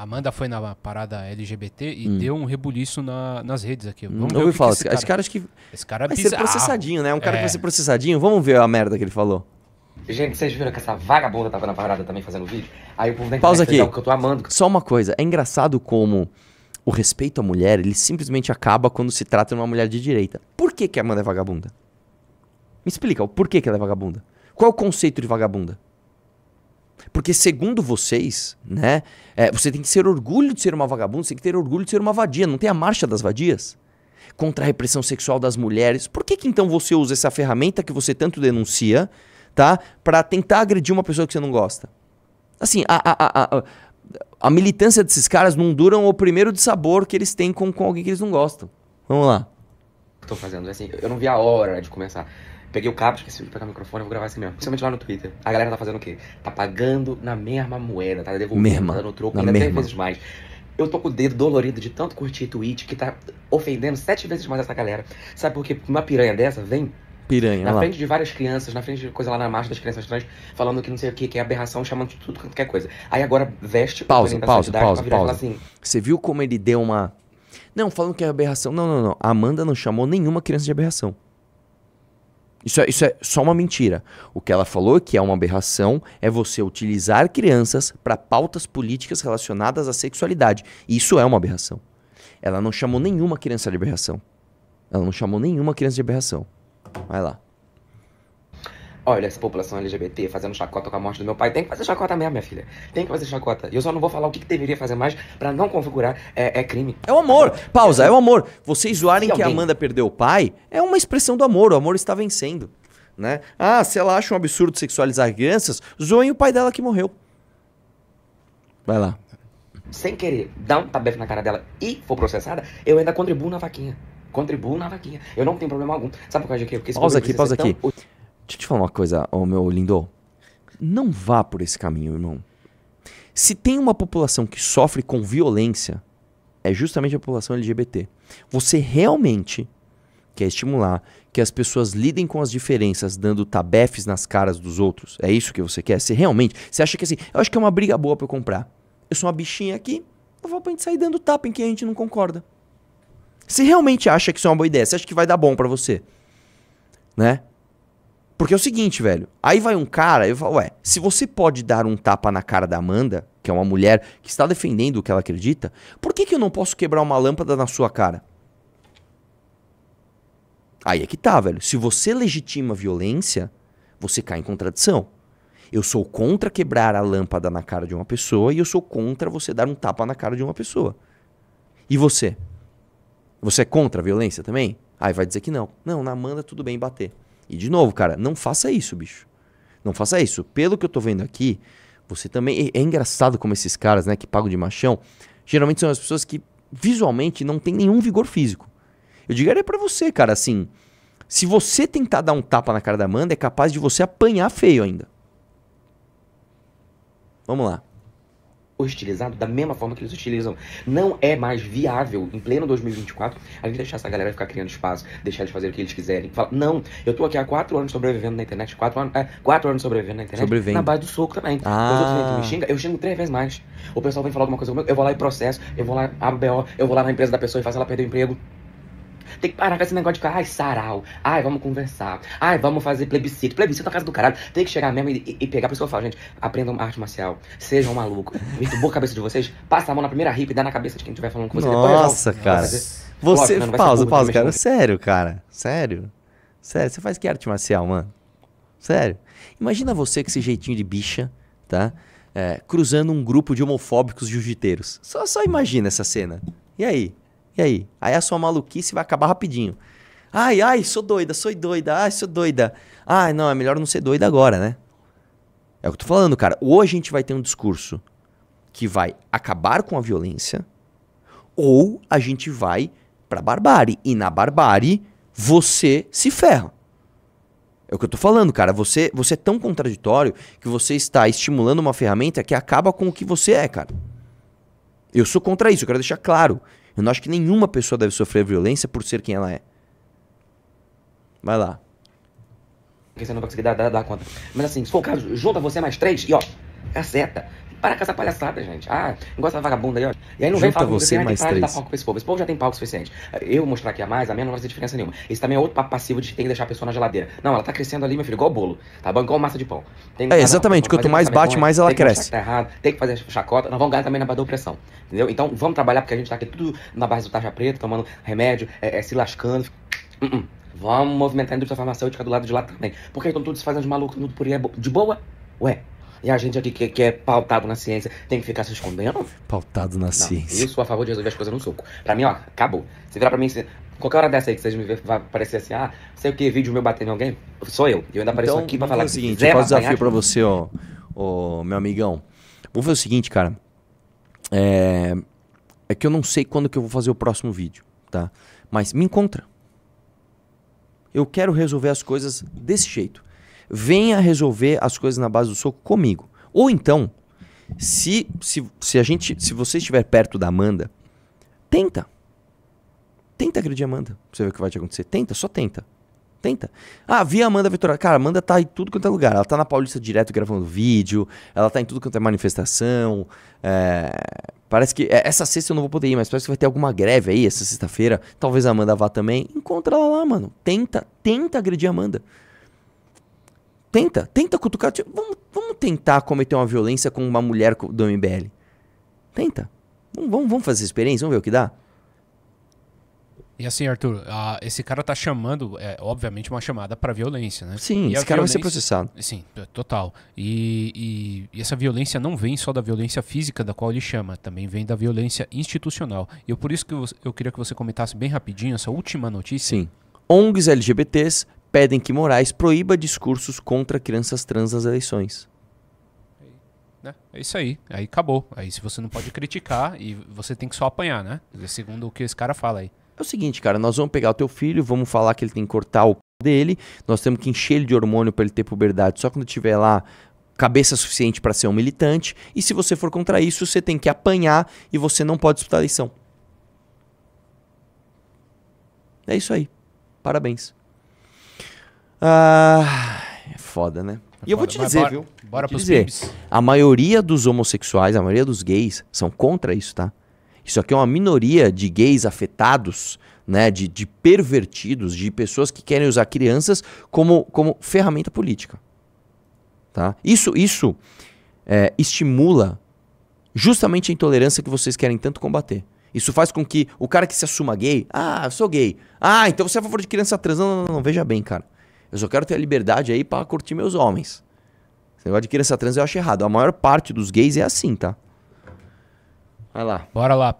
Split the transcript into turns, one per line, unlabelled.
Amanda foi na parada LGBT e hum. deu um rebuliço na, nas redes aqui. Vamos hum, ver falar. Que esse, cara... esse cara acho que esse cara é vai bizarro. ser processadinho, né? Um cara é. que vai ser processadinho. Vamos ver a merda que ele falou.
Gente, vocês viram que essa vagabunda tava na parada também fazendo vídeo? Aí o povo da Pausa aqui. que eu tô amando.
Só uma coisa. É engraçado como o respeito à mulher, ele simplesmente acaba quando se trata de uma mulher de direita. Por que que a Amanda é vagabunda? Me explica o porquê que ela é vagabunda. Qual é o conceito de vagabunda? Porque segundo vocês, né, é, você tem que ser orgulho de ser uma vagabunda, você tem que ter orgulho de ser uma vadia, não tem a marcha das vadias? Contra a repressão sexual das mulheres. Por que, que então você usa essa ferramenta que você tanto denuncia, tá? para tentar agredir uma pessoa que você não gosta? Assim, a, a, a, a, militância desses caras não duram o primeiro de sabor que eles têm com, com alguém que eles não gostam. Vamos lá.
Tô fazendo assim, eu não vi a hora de começar. Peguei o cabo, esqueci de pegar o microfone, vou gravar assim mesmo. Principalmente lá no Twitter. A galera tá fazendo o quê? Tá pagando na mesma moeda, tá devolvendo, mesma, tá dando troco, ainda mesma. vezes mais. Eu tô com o dedo dolorido de tanto curtir tweet que tá ofendendo sete vezes mais essa galera. Sabe por quê? Uma piranha dessa vem
Piranha, na frente lá.
de várias crianças, na frente de coisa lá na marcha das crianças trans, falando que não sei o que, que é aberração, chamando de tudo qualquer é coisa. Aí agora veste. Pausa, pausa, idade, pausa, pausa. Assim.
Você viu como ele deu uma. Não, falando que é aberração. Não, não, não. A Amanda não chamou nenhuma criança de aberração. Isso é, isso é só uma mentira. O que ela falou que é uma aberração é você utilizar crianças para pautas políticas relacionadas à sexualidade. Isso é uma aberração. Ela não chamou nenhuma criança de aberração. Ela não chamou nenhuma criança de aberração. Vai lá.
Olha, essa população LGBT fazendo chacota com a morte do meu pai. Tem que fazer chacota mesmo, minha filha. Tem que fazer chacota. E eu só não vou falar o que, que deveria
fazer mais para não configurar é, é, crime. É o amor. Tá pausa, é o amor. Vocês zoarem que a Amanda perdeu o pai é uma expressão do amor. O amor está vencendo. Né? Ah, se ela acha um absurdo sexualizar crianças, zoem o pai dela que morreu. Vai lá.
Sem querer, dar um tabefe na cara dela e for processada, eu ainda contribuo na vaquinha. Contribuo na vaquinha. Eu não tenho problema algum. Sabe por causa de quê? Porque pausa aqui, pausa aqui. Tão...
Deixa eu te falar uma coisa, ô meu lindo. Não vá por esse caminho, irmão. Se tem uma população que sofre com violência, é justamente a população LGBT. Você realmente quer estimular que as pessoas lidem com as diferenças, dando tabefes nas caras dos outros? É isso que você quer? Você realmente? Você acha que assim, eu acho que é uma briga boa pra eu comprar. Eu sou uma bichinha aqui, eu vou pra gente sair dando tapa em quem a gente não concorda. Você realmente acha que isso é uma boa ideia? Você acha que vai dar bom para você? Né? Porque é o seguinte, velho. Aí vai um cara e fala, ué, se você pode dar um tapa na cara da Amanda, que é uma mulher que está defendendo o que ela acredita, por que, que eu não posso quebrar uma lâmpada na sua cara? Aí é que tá, velho. Se você legitima a violência, você cai em contradição. Eu sou contra quebrar a lâmpada na cara de uma pessoa e eu sou contra você dar um tapa na cara de uma pessoa. E você? Você é contra a violência também? Aí vai dizer que não. Não, na Amanda tudo bem bater. E de novo, cara, não faça isso, bicho. Não faça isso. Pelo que eu tô vendo aqui, você também. É engraçado como esses caras, né, que pagam de machão, geralmente são as pessoas que visualmente não tem nenhum vigor físico. Eu diria para você, cara, assim. Se você tentar dar um tapa na cara da Amanda, é capaz de você apanhar feio ainda. Vamos lá utilizado da mesma
forma que eles utilizam. Não é mais viável, em pleno 2024, a gente deixar essa galera ficar criando espaço, deixar eles fazerem o que eles quiserem. Fala, não, eu tô aqui há quatro anos sobrevivendo na internet, quatro anos, é, quatro anos sobrevivendo na internet, Sobrevendo. na base do soco também. Ah. Os outros me xinga, eu xingo três vezes mais. O pessoal vem falar alguma coisa comigo, eu vou lá e processo, eu vou lá, abro BO, eu vou lá na empresa da pessoa e faço ela perder o emprego. Tem que parar com esse negócio de, ai, sarau, ai, vamos conversar, ai, vamos fazer plebiscito. Plebiscito na casa do caralho. Tem que chegar mesmo e, e pegar. a pessoa e falar, falo, gente, aprendam arte marcial. Sejam malucos. Muito a cabeça de vocês, passa a mão na primeira hip e dá na cabeça de quem estiver falando com você. Nossa, Depois, cara. Você, Lógico, pausa, pausa, cara.
Sério, cara. Sério. Sério, você faz que arte marcial, mano? Sério. Imagina você com esse jeitinho de bicha, tá? É, cruzando um grupo de homofóbicos jiu-jiteiros. Só, só imagina essa cena. E aí? aí? Aí a sua maluquice vai acabar rapidinho. Ai, ai, sou doida, sou doida, ai, sou doida. Ai, não, é melhor não ser doida agora, né? É o que eu tô falando, cara. ou a gente vai ter um discurso que vai acabar com a violência ou a gente vai pra barbárie. E na barbárie, você se ferra. É o que eu tô falando, cara. Você, você é tão contraditório que você está estimulando uma ferramenta que acaba com o que você é, cara. Eu sou contra isso, eu quero deixar claro. Eu não acho que nenhuma pessoa deve sofrer violência por ser quem ela é. Vai lá.
Você não vai conseguir dar, dar, dar conta. Mas assim, se for o caso, junta você mais três e ó, Caceta. Para com essa palhaçada, gente. Ah, gosta da vagabunda aí, ó. E aí não vem falar você assim, mais ah, três. Dar palco pra esse povo. Esse povo já tem palco suficiente. Eu mostrar aqui a mais, a menos não vai fazer diferença nenhuma. Isso também é outro papo passivo de ter que deixar a pessoa na geladeira. Não, ela tá crescendo ali, meu filho, igual bolo. Tá bom? Igual massa de pão. Tem, é, exatamente. Quanto mais bate, mais ela tem cresce. Que tá errado, tem que fazer chacota. Nós vamos ganhar também na base da opressão. Entendeu? Então vamos trabalhar porque a gente tá aqui tudo na base do taxa preta, tomando remédio, é, é, se lascando. Uh -uh. Vamos movimentar a indústria farmacêutica do lado de lá também. Porque estão todos fazendo de maluco, tudo por aí é de boa. Ué, e a gente aqui é que, que é pautado na ciência tem que ficar se escondendo?
Pautado na não, ciência. Eu
sou a favor de resolver as coisas no soco. Pra mim, ó, acabou. Se virar pra mim, se... qualquer hora dessa aí que vocês me verem, vai aparecer assim, ah, sei o que, vídeo meu batendo em alguém, sou eu. E eu ainda apareço então, aqui pra falar. o seguinte, eu faço desafio pra
você, ó, ó, meu amigão. Vou fazer o seguinte, cara. É... é que eu não sei quando que eu vou fazer o próximo vídeo, tá? Mas me encontra. Eu quero resolver as coisas desse jeito venha resolver as coisas na base do soco comigo. Ou então, se, se, se a gente, se você estiver perto da Amanda, tenta. Tenta agredir a Amanda. Pra você ver o que vai te acontecer. Tenta, só tenta. Tenta. Ah, vi a Amanda Vitória Cara, a Amanda tá em tudo quanto é lugar. Ela tá na Paulista direto gravando vídeo. Ela tá em tudo quanto é manifestação. É... Parece que. É, essa sexta eu não vou poder ir, mas parece que vai ter alguma greve aí essa sexta-feira. Talvez a Amanda vá também. Encontra ela lá, mano. Tenta, tenta agredir a Amanda. Tenta, tenta cutucar. Tipo, vamos, vamos tentar cometer uma violência com uma mulher do MBL. Tenta. Vamos, vamos, vamos fazer experiência, vamos ver o que dá. E assim, Arthur, esse cara tá chamando, é, obviamente, uma chamada para violência, né? Sim, e esse cara vai ser processado. Sim, total. E, e, e, essa violência não vem só da violência física da qual ele chama, também vem da violência institucional. E eu, por isso que eu, eu queria que você comentasse bem rapidinho essa última notícia. Sim. ONGs LGBTs pedem que Moraes proíba discursos contra crianças trans nas eleições. Né? É isso aí, aí acabou. Aí se você não pode criticar e você tem que só apanhar, né? Segundo o que esse cara fala aí. É o seguinte, cara, nós vamos pegar o teu filho, vamos falar que ele tem que cortar o c... dele, nós temos que encher ele de hormônio para ele ter puberdade só quando tiver lá cabeça suficiente para ser um militante, e se você for contra isso, você tem que apanhar e você não pode disputar a eleição. É isso aí. Parabéns. Ah, é foda, né? É e eu vou te dizer, bora, viu? Bora pros dizer, A maioria dos homossexuais, a maioria dos gays, são contra isso, tá? Isso aqui é uma minoria de gays afetados, né? De, de pervertidos, de pessoas que querem usar crianças como, como ferramenta política. Tá? Isso, isso é, estimula justamente a intolerância que vocês querem tanto combater. Isso faz com que o cara que se assuma gay, ah, eu sou gay, ah, então você é a favor de criança trans. Não, não, não, não veja bem, cara. Eu só quero ter a liberdade aí para curtir meus homens. Esse negócio de criança trans eu acho errado. A maior parte dos gays é assim, tá? Vai lá. Bora lá.